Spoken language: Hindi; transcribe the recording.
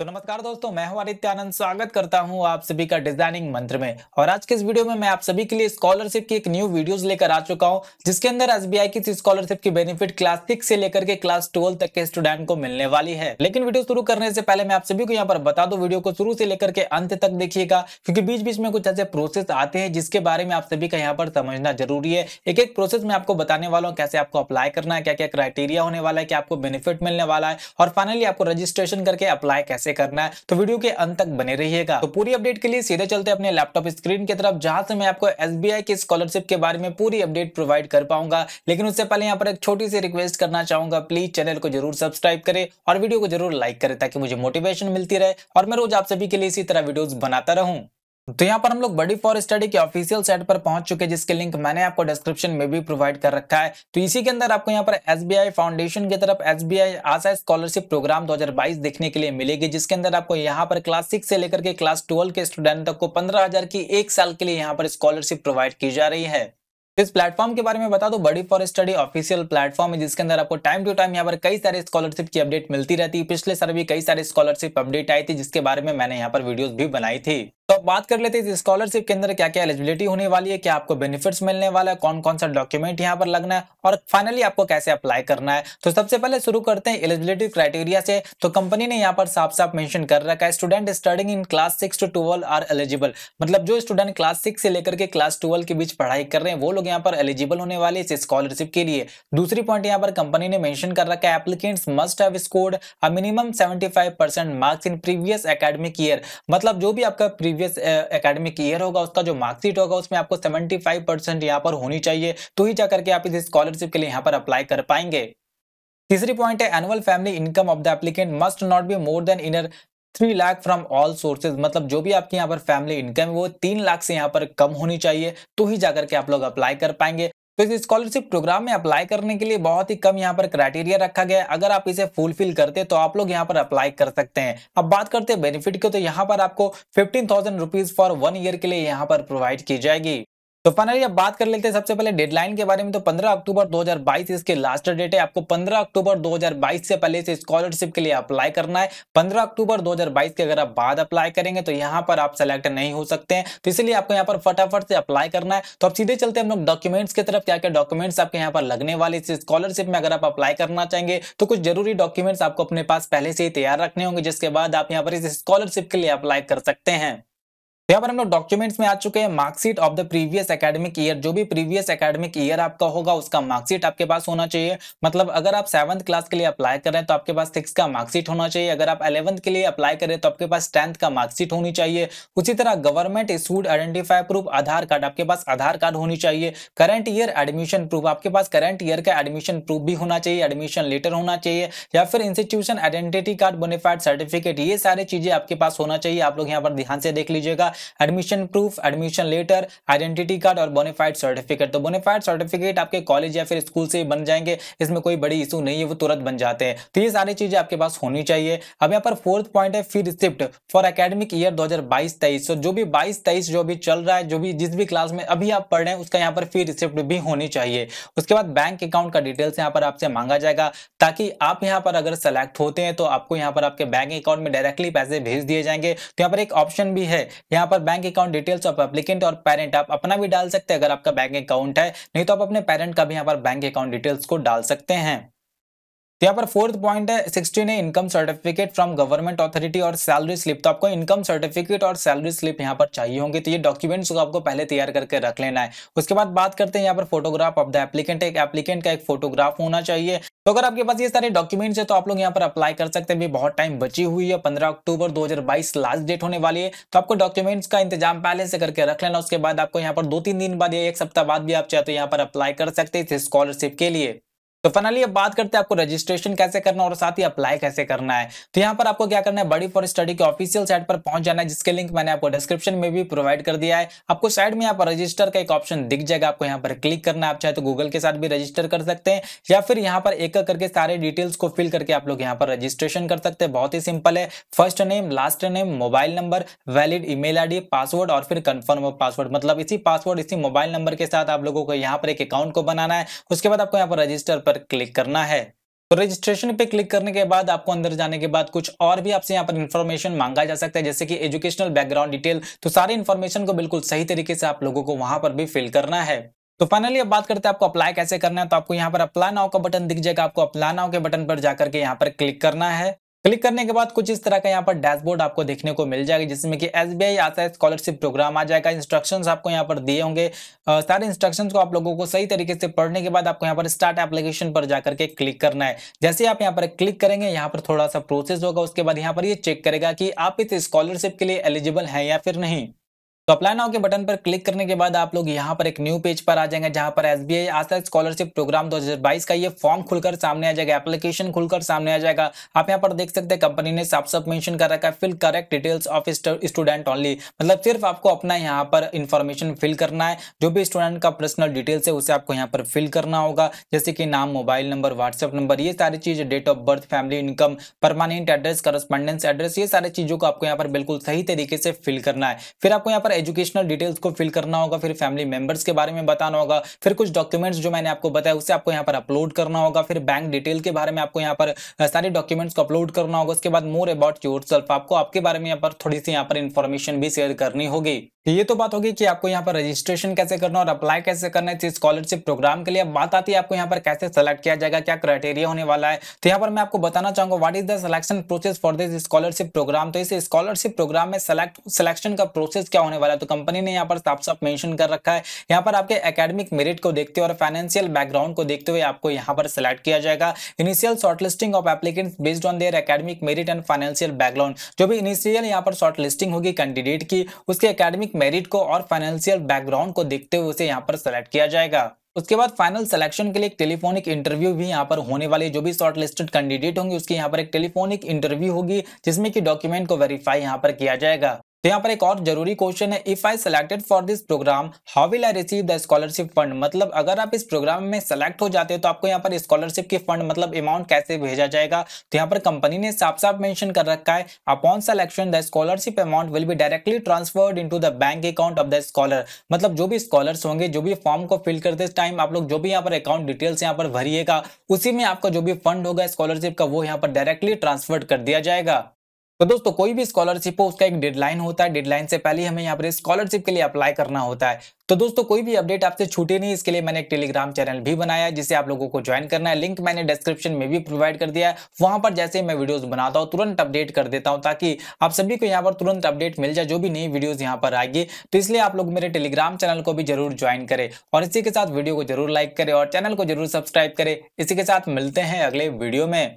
तो नमस्कार दोस्तों मैं हूं आदित्य आनंद स्वागत करता हूं आप सभी का डिजाइनिंग मंत्र में और आज के इस वीडियो में मैं आप सभी के लिए स्कॉलरशिप की एक न्यू वीडियोस लेकर आ चुका हूं जिसके अंदर एसबीआई की स्कॉलरशिप की बेनिफिट क्लास सिक्स से लेकर के क्लास ट्वेल्व तक के स्टूडेंट को मिलने वाली है लेकिन वीडियो शुरू करने से पहले मैं आप सभी को यहाँ पर बता दू वीडियो को शुरू से लेकर के अंत तक देखिएगा क्योंकि बीच बीच में कुछ ऐसे प्रोसेस आते हैं जिसके बारे में आप सभी का यहाँ पर समझना जरूरी है एक एक प्रोसेस में आपको बताने वाला हूँ कैसे आपको अप्लाई करना है क्या क्या क्राइटेरिया होने वाला है क्या आपको बेनिफिट मिलने वाला है और फाइनली आपको रजिस्ट्रेशन करके अप्लाई कैसे कैसे करना है तो वीडियो के अंत तक बने रहिएगा तो पूरी अपडेट के लिए सीधे चलते अपने लैपटॉप स्क्रीन की तरफ जहां से मैं आपको एस की स्कॉलरशिप के बारे में पूरी अपडेट प्रोवाइड कर पाऊंगा लेकिन उससे पहले यहाँ पर एक छोटी सी रिक्वेस्ट करना चाहूंगा प्लीज चैनल को जरूर सब्सक्राइब करे और वीडियो को जरूर लाइक करें ताकि मुझे मोटिवेशन मिलती रहे और मैं रोज आप सभी के लिए इसी तरह वीडियोस बनाता रहूं तो यहाँ पर हम लोग बडी फॉर स्टडी के ऑफिशियल साइट पर पहुंच चुके हैं जिसके लिंक मैंने आपको डिस्क्रिप्शन में भी प्रोवाइड कर रखा है तो इसी के अंदर आपको यहाँ पर एसबीआई फाउंडेशन की तरफ एसबीआई आशा स्कॉलरशिप प्रोग्राम 2022 देखने के लिए मिलेगी जिसके अंदर आपको यहाँ पर क्लास सिक्स से लेकर के क्लास ट्वेल्व के स्टूडेंट तक को पंद्रह की एक साल के लिए यहाँ पर स्कॉलरशिप प्रोवाइड की जा रही है इस प्लेटफॉर्म के बारे में बता दो बड़ी फॉर स्टडी ऑफिशियल प्लेटफॉर्म है जिसके अंदर आपको टाइम टू टाइम यहाँ पर कई सारे स्कॉलरशिप की अपडेट मिलती रहती है पिछले साल भी कई सारे स्कॉलरशिप अपडेट आई थी जिसके बारे में मैंने यहाँ पर वीडियोज भी बनाई थी तो अब बात कर लेते हैं इस स्कॉलरशिप के अंदर क्या क्या एलिजिबिलिटी होने वाली है क्या आपको बेनिफिट्स मिलने वाला है कौन कौन सा डॉक्यूमेंट यहाँ पर लगना है और फाइनली आपको कैसे अप्लाई करना है तो सबसे पहले शुरू करते हैं एलिजिबिलिटी क्राइटेरिया से तो कंपनी ने यहाँ पर साफ साफ मेंशन कर रखा है student studying in class six to twelve are eligible मतलब जो स्टूडेंट क्लास सिक्स से लेकर के क्लास ट्वेल्व के बीच पढ़ाई कर रहे हैं वो लोग यहाँ पर एलिजिबल होने वाले इस स्कॉलरशिप के लिए दूसरी पॉइंट यहाँ पर कंपनी ने मैंशन कर रखा है applicants must have scored a minimum seventy marks in previous academic year मतलब जो भी आपका प्रीवियस एकेडमिक ईयर होगा उसका जो मार्कशीट होगा उसमें आपको 75 फाइव परसेंट यहाँ पर होनी चाहिए तो ही जाकर के आप इस स्कॉलरशिप के लिए यहाँ पर अप्लाई कर पाएंगे तीसरी पॉइंट है annual family income of the applicant must not be more than INR three lakh from all sources मतलब जो भी आपकी यहाँ पर फैमिली इनकम है वो तीन लाख से यहाँ पर कम होनी चाहिए तो ही जाकर के आप लोग अप्लाई कर पाएंगे तो इस स्कॉलरशिप प्रोग्राम में अप्लाई करने के लिए बहुत ही कम यहाँ पर क्राइटेरिया रखा गया है अगर आप इसे फुलफिल करते तो आप लोग यहाँ पर अप्लाई कर सकते हैं अब बात करते हैं बेनिफिट की तो यहाँ पर आपको fifteen thousand rupees for one year के लिए यहाँ पर प्रोवाइड की जाएगी तो फाइनली अब बात कर लेते हैं सबसे पहले डेडलाइन के बारे में तो 15 अक्टूबर 2022 इसके लास्ट डेट है आपको 15 अक्टूबर 2022 से पहले से स्कॉलरशिप के लिए अप्लाई करना है 15 अक्टूबर 2022 के अगर आप बाद अप्लाई करेंगे तो यहाँ पर आप सेलेक्ट नहीं हो सकते हैं तो इसलिए आपको यहाँ पर फटाफट से अप्लाई करना है तो आप सीधे चलते हम लोग डॉक्यूमेंट्स की तरफ क्या क्या डॉक्यूमेंट्स आपके यहाँ पर लगने वाले इस स्कॉलरशिप में अगर आप अप्लाई करना चाहेंगे तो कुछ जरूरी डॉक्यूमेंट्स आपको अपने पास पहले से ही तैयार रखने होंगे जिसके बाद आप यहाँ पर इस स्कॉलरशिप के लिए अप्लाई कर सकते हैं यहाँ पर हम लोग डॉक्यूमेंट्स में आ चुके हैं mark sheet of the previous academic year जो भी प्रीवियस एकेडमिक ईयर आपका होगा उसका मार्कशीट आपके पास होना चाहिए मतलब अगर आप सेवंथ क्लास के लिए अप्लाई करें तो आपके पास सिक्स का मार्कशीट होना चाहिए अगर आप अलेवंथ के लिए अप्लाई करें तो आपके पास टेंथ का मार्कशीट होनी चाहिए उसी तरह government issued identify proof Aadhaar card आपके पास आधार कार्ड होनी चाहिए करंट ईयर एडमिशन प्रूफ आपके पास करंट ईयर का एडमिशन प्रूफ भी होना चाहिए एडमिशन लेटर होना चाहिए या फिर institution identity card bonafide certificate ये सारी चीजें आपके पास होना चाहिए आप लोग यहाँ पर ध्यान से देख लीजिएगा admission proof admission letter identity card और बोनीफाइड सर्टिफिकेट तो बोनीफाइड सर्टिफिकेट आपके कॉलेज या फिर स्कूल से बन जाएंगे इसमें कोई बड़ी इशू नहीं है वो तुरंत बन जाते हैं तो ये सारी चीजें आपके पास होनी चाहिए अब यहाँ पर फोर्थ पॉइंट है fee receipt for academic year 2022-23 तो जो भी बाईस तेईस जो भी चल रहा है जो भी जिस भी क्लास में अभी आप पढ़ रहे हैं उसका यहाँ पर फी रिसिप्ट भी होनी चाहिए उसके बाद बैंक अकाउंट का डिटेल्स यहाँ पर आपसे मांगा जाएगा ताकि आप यहाँ पर अगर सेलेक्ट होते हैं तो आपको यहाँ पर आपके बैंक अकाउंट में डायरेक्टली पैसे भेज दिए जाएंगे तो यहाँ पर एक ऑप्शन भी है यहाँ पर bank account details of applicant और तो पेरेंट आप अपना भी डाल सकते हैं अगर आपका बैंक अकाउंट है नहीं तो आप अपने पेरेंट का भी यहाँ पर बैंक अकाउंट डिटेल्स को डाल सकते हैं तो यहाँ पर फोर्थ पॉइंट है सिक्सटीन है income certificate from government authority और सैलरी स्लिप तो आपको इनकम सर्टिफिकेट और सैलरी स्लिप यहाँ पर चाहिए होंगे तो ये डॉक्यूमेंट्स को आपको पहले तैयार करके रख लेना है उसके बाद बात करते हैं यहाँ पर फोटोग्राफ ऑफ द एप्लीकेंट एक एप्लीकेंट का एक फोटोग्राफ होना चाहिए तो अगर आपके पास ये सारे डॉक्यूमेंट्स है तो आप लोग यहाँ पर अप्लाई कर सकते हैं भी बहुत टाइम बची हुई है पंद्रह अक्टूबर दो लास्ट डेट होने वाली है तो आपको डॉक्यूमेंट्स का इंतजाम पहले से करके रख लेना उसके बाद आपको यहाँ पर दो तीन दिन बाद या एक सप्ताह बाद भी आप चाहे तो यहाँ पर अप्लाई कर सकते हैं स्कॉलरशिप के लिए तो फाइनली अब बात करते हैं आपको रजिस्ट्रेशन कैसे करना और साथ ही अप्लाई कैसे करना है तो यहाँ पर आपको क्या करना है बड़ी फॉर स्टडी के ऑफिशियल साइट पर पहुंच जाना है जिसके लिंक मैंने आपको डिस्क्रिप्शन में भी प्रोवाइड कर दिया है आपको साइड में यहाँ पर रजिस्टर का एक ऑप्शन दिख जाएगा आपको यहाँ पर क्लिक करना है आप चाहे तो गूगल के साथ भी रजिस्टर कर सकते हैं या फिर यहाँ पर एक करके सारे डिटेल्स को फिल करके आप लोग यहाँ पर रजिस्ट्रेशन कर सकते हैं बहुत ही सिंपल है first name last name mobile number valid email ID password और फिर कंफर्म पासवर्ड मतलब इसी पासवर्ड इसी मोबाइल नंबर के साथ आप लोगों को यहाँ पर एक अकाउंट को बनाना है उसके बाद आपको यहाँ पर रजिस्टर पर क्लिक करना है तो रजिस्ट्रेशन पे क्लिक करने के बाद आपको अंदर जाने के बाद कुछ और भी आपसे यहाँ पर इन्फॉर्मेशन मांगा जा सकता है जैसे कि एजुकेशनल बैकग्राउंड डिटेल तो सारी इन्फॉर्मेशन को बिल्कुल सही तरीके से आप लोगों को वहां पर भी फिल करना है तो फाइनली अब बात करते हैं आपको अप्लाई कैसे करना है तो आपको यहाँ पर अप्लाई नाउ का बटन दिख जाएगा आपको अप्लाई नाउ के बटन पर जाकर के यहाँ पर क्लिक करना है क्लिक करने के बाद कुछ इस तरह का यहाँ पर डैशबोर्ड आपको देखने को मिल जाएगा जिसमें कि S B Asha scholarship programme आ जाएगा इंस्ट्रक्शंस आपको यहाँ पर दिए होंगे सारे इंस्ट्रक्शंस को आप लोगों को सही तरीके से पढ़ने के बाद आपको यहाँ पर स्टार्ट एप्लीकेशन पर जाकर के क्लिक करना है जैसे आप यहाँ पर क्लिक करेंगे यहाँ पर थोड़ा सा प्रोसेस होगा उसके बाद यहाँ पर ये यह चेक करेगा कि आप इस स्कॉलरशिप के लिए एलिजिबल है या फिर नहीं तो अप्लाई नाउ के बटन पर क्लिक करने के बाद आप लोग यहाँ पर एक न्यू पेज पर आ जाएंगे जहां पर S B I Asha scholarship programme 2022 का ये फॉर्म खुलकर सामने आ जाएगा एप्लीकेशन खुलकर सामने आ जाएगा आप यहाँ पर देख सकते हैं कंपनी ने साफ साफ मेंशन कर रखा है fill correct details of student only मतलब सिर्फ आपको अपना यहाँ पर इन्फॉर्मेशन फिल करना है जो भी स्टूडेंट का पर्सनल डिटेल्स है उसे आपको यहाँ पर फिल करना होगा जैसे कि नाम मोबाइल नंबर व्हाट्सएप नंबर ये सारी चीज date of birth family income permanent address correspondence address ये सारी चीजों को आपको यहाँ पर बिल्कुल सही तरीके से फिल करना है फिर आपको यहाँ पर एजुकेशनल डिटेल्स को फिल करना होगा फिर फैमिली मेंबर्स के बारे में बताना होगा फिर कुछ डॉक्यूमेंट्स जो मैंने आपको बताया उसे आपको यहाँ पर अपलोड करना होगा फिर बैंक डिटेल के बारे में आपको यहाँ पर सारे डॉक्यूमेंट्स को अपलोड करना होगा उसके बाद मोर अबाउट योर आपको आपके बारे में यहाँ पर थोड़ी सी यहाँ पर इन्फॉर्मेशन भी शेयर करनी होगी तो ये तो बात होगी कि आपको यहाँ पर रजिस्ट्रेशन कैसे करना और अप्लाई कैसे करना है स्कॉलरशिप प्रोग्राम के लिए बात आती है आपको यहाँ पर कैसे सेलेक्ट किया जाएगा क्या क्राइटेरिया होने वाला है तो यहाँ पर मैं आपको बताना चाहूंगा what is the selection process for this scholarship programme तो इस स्कॉलरशिप प्रोग्राम में सेलेक्ट सिलेक्शन का प्रोसेस क्या होने वाला है तो कंपनी ने यहाँ पर साफ साफ मेंशन कर रखा है यहाँ पर आपके अकेडमिक मेरिट को देखते हुए और फाइनेंशियल बैकग्राउंड को देखते हुए आपको यहाँ पर सिलेक्ट किया जाएगा initial shortlisting of applicants based on their academic merit and financial background जो भी इनिशियल यहाँ पर शॉर्टलिस्टिंग होगी कैंडिडेट की उसके अकेडमिक मेरिट को और फाइनेंशियल बैकग्राउंड को देखते हुए उसे यहाँ पर सेलेक्ट किया जाएगा उसके बाद फाइनल सिलेक्शन के लिए टेलीफोनिक इंटरव्यू भी यहाँ पर होने वाले जो भी शॉर्टलिस्टेड कैंडिडेट होंगे उसकी यहाँ पर एक टेलीफोनिक इंटरव्यू होगी जिसमें कि डॉक्यूमेंट को वेरीफाई यहाँ पर किया जाएगा तो यहाँ पर एक और जरूरी क्वेश्चन है if I selected for this programme how will I receive the scholarship fund मतलब अगर आप इस प्रोग्राम में सेलेक्ट हो जाते हो तो आपको यहाँ पर स्कॉलरशिप की फंड मतलब अमाउंट कैसे भेजा जाएगा तो यहाँ पर कंपनी ने साफ साफ मेंशन कर रखा है upon selection the scholarship amount will be directly transferred in the bank account of the scholar मतलब जो भी स्कॉलर्स होंगे जो भी फॉर्म को फिल करते टाइम आप लोग जो भी यहाँ पर अकाउंट डिटेल्स यहाँ पर भरिएगा उसी में आपका जो भी फंड होगा स्कॉलरशिप का वो यहाँ पर डायरेक्टली ट्रांसफर्ड कर दिया जाएगा तो दोस्तों कोई भी स्कॉलरशिप हो उसका एक डेडलाइन होता है डेडलाइन से पहले हमें यहाँ पर स्कॉलरशिप के लिए अप्लाई करना होता है तो दोस्तों कोई भी अपडेट आपसे छूटे नहीं इसके लिए मैंने एक टेलीग्राम चैनल भी बनाया जिसे आप लोगों को ज्वाइन करना है लिंक मैंने डिस्क्रिप्शन में भी प्रोवाइड कर दिया है वहां पर जैसे मैं वीडियोज बनाता हूँ तुरंत अपडेट कर देता हूँ ताकि आप सभी को यहाँ पर तुरंत अपडेट मिल जाए जो भी नई वीडियोज यहाँ पर आएगी तो इसलिए आप लोग मेरे टेलीग्राम चैनल को भी जरूर ज्वाइन करें और इसी के साथ वीडियो को जरूर लाइक करें और चैनल को जरूर सब्सक्राइब करें इसी के साथ मिलते हैं अगले वीडियो में